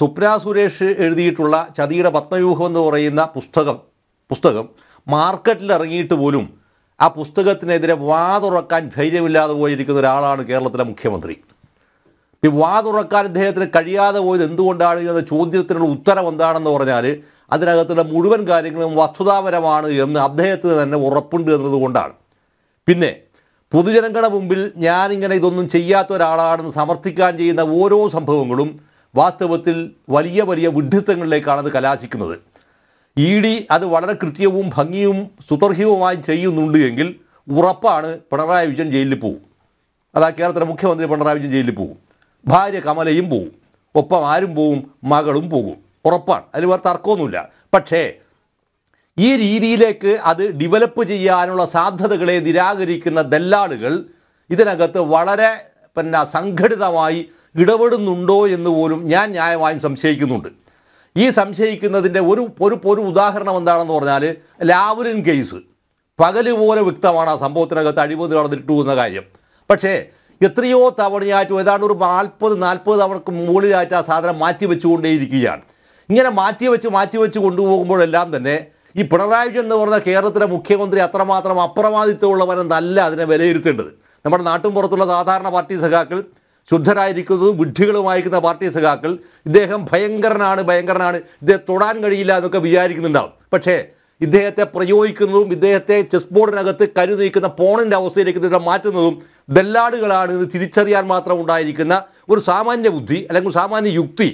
സുപ്ര സുരേഷ് എഴുതിയിട്ടുള്ള ചതിയുടെ പത്മവ്യൂഹം എന്ന് പറയുന്ന പുസ്തകം പുസ്തകം മാർക്കറ്റിൽ ഇറങ്ങിയിട്ട് പോലും ആ പുസ്തകത്തിനെതിരെ വാതുറക്കാൻ ധൈര്യമില്ലാതെ പോയിരിക്കുന്ന ഒരാളാണ് കേരളത്തിലെ മുഖ്യമന്ത്രി ഈ വാതുറക്കാൻ അദ്ദേഹത്തിന് കഴിയാതെ പോയത് എന്തുകൊണ്ടാണ് എന്ന ചോദ്യത്തിനുള്ള ഉത്തരം എന്താണെന്ന് പറഞ്ഞാൽ അതിനകത്തുള്ള മുഴുവൻ കാര്യങ്ങളും വസ്തുതാപരമാണ് എന്ന് അദ്ദേഹത്തിന് തന്നെ ഉറപ്പുണ്ട് എന്നതുകൊണ്ടാണ് പിന്നെ പൊതുജനങ്ങളുടെ മുമ്പിൽ ഞാനിങ്ങനെ ഇതൊന്നും ചെയ്യാത്ത ഒരാളാണെന്ന് സമർത്ഥിക്കാൻ ചെയ്യുന്ന ഓരോ സംഭവങ്ങളും വാസ്തവത്തിൽ വലിയ വലിയ വിഡ്ഢിത്തങ്ങളിലേക്കാണ് അത് കലാശിക്കുന്നത് ഇ ഡി അത് വളരെ കൃത്യവും ഭംഗിയും സുതർഹ്യവുമായി ചെയ്യുന്നുണ്ട് എങ്കിൽ ഉറപ്പാണ് പിണറായി വിജയൻ ജയിലിൽ പോവും അതാ കേരളത്തിലെ മുഖ്യമന്ത്രി പിണറായി വിജയൻ ജയിലിൽ പോകും ഭാര്യ കമലയും പോവും ഒപ്പം ആരും പോവും മകളും പോകും ഉറപ്പാണ് അതിൽ വേറെ തർക്കമൊന്നുമില്ല പക്ഷേ ഈ രീതിയിലേക്ക് അത് ഡെവലപ്പ് ചെയ്യാനുള്ള സാധ്യതകളെ നിരാകരിക്കുന്ന ദല്ലാളുകൾ ഇതിനകത്ത് വളരെ പിന്നെ സംഘടിതമായി ഇടപെടുന്നുണ്ടോ എന്ന് പോലും ഞാൻ ന്യായമായും സംശയിക്കുന്നുണ്ട് ഈ സംശയിക്കുന്നതിൻ്റെ ഒരു ഒരു ഒരു ഉദാഹരണം എന്താണെന്ന് പറഞ്ഞാൽ ലാവുലിൻ കേസ് പകൽ പോലെ വ്യക്തമാണ് ആ സംഭവത്തിനകത്ത് അഴിമതി നടന്നിട്ടു എന്ന കാര്യം പക്ഷേ എത്രയോ തവണയായിട്ടും ഏതാണ്ട് ഒരു നാൽപ്പത് നാൽപ്പത് തവണക്ക് മുകളിലായിട്ട് ആ സാധനം മാറ്റി വെച്ചുകൊണ്ടേയിരിക്കുകയാണ് ഇങ്ങനെ മാറ്റി വെച്ച് മാറ്റി വെച്ച് കൊണ്ടുപോകുമ്പോഴെല്ലാം തന്നെ ഈ പിണറായി വിജയൻ എന്ന് പറഞ്ഞ കേരളത്തിലെ മുഖ്യമന്ത്രി അത്രമാത്രം അപ്രമാദിത്വമുള്ളവരെന്നല്ല അതിനെ വിലയിരുത്തേണ്ടത് നമ്മുടെ നാട്ടും പുറത്തുള്ള സാധാരണ പാർട്ടി സഖാക്കൾ ശുദ്ധരായിരിക്കുന്നതും ബുദ്ധികളുമായിരിക്കുന്ന പാർട്ടി സഖാക്കൾ ഇദ്ദേഹം ഭയങ്കരനാണ് ഭയങ്കരനാണ് ഇദ്ദേഹം തൊടാൻ കഴിയില്ല എന്നൊക്കെ വിചാരിക്കുന്നുണ്ടാവും പക്ഷേ ഇദ്ദേഹത്തെ പ്രയോഗിക്കുന്നതും ഇദ്ദേഹത്തെ ചെസ് ബോർഡിനകത്ത് കരു നീക്കുന്ന പോണിൻ്റെ അവസ്ഥയിലേക്ക് ഇദ്ദേഹം മാറ്റുന്നതും ബെല്ലാടുകളാണ് ഇത് തിരിച്ചറിയാൻ മാത്രം ഉണ്ടായിരിക്കുന്ന ഒരു സാമാന്യ ബുദ്ധി അല്ലെങ്കിൽ സാമാന്യ യുക്തി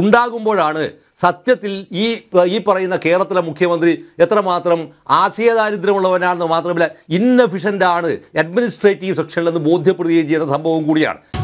ഉണ്ടാകുമ്പോഴാണ് സത്യത്തിൽ ഈ ഈ പറയുന്ന കേരളത്തിലെ മുഖ്യമന്ത്രി എത്രമാത്രം ആശയദാരിദ്ര്യമുള്ളവനാണെന്ന് മാത്രമല്ല ഇന്നഫിഷ്യൻ്റാണ് അഡ്മിനിസ്ട്രേറ്റീവ് സെക്ഷനിലെന്ന് ബോധ്യപ്പെടുകയും ചെയ്യുന്ന സംഭവം കൂടിയാണ്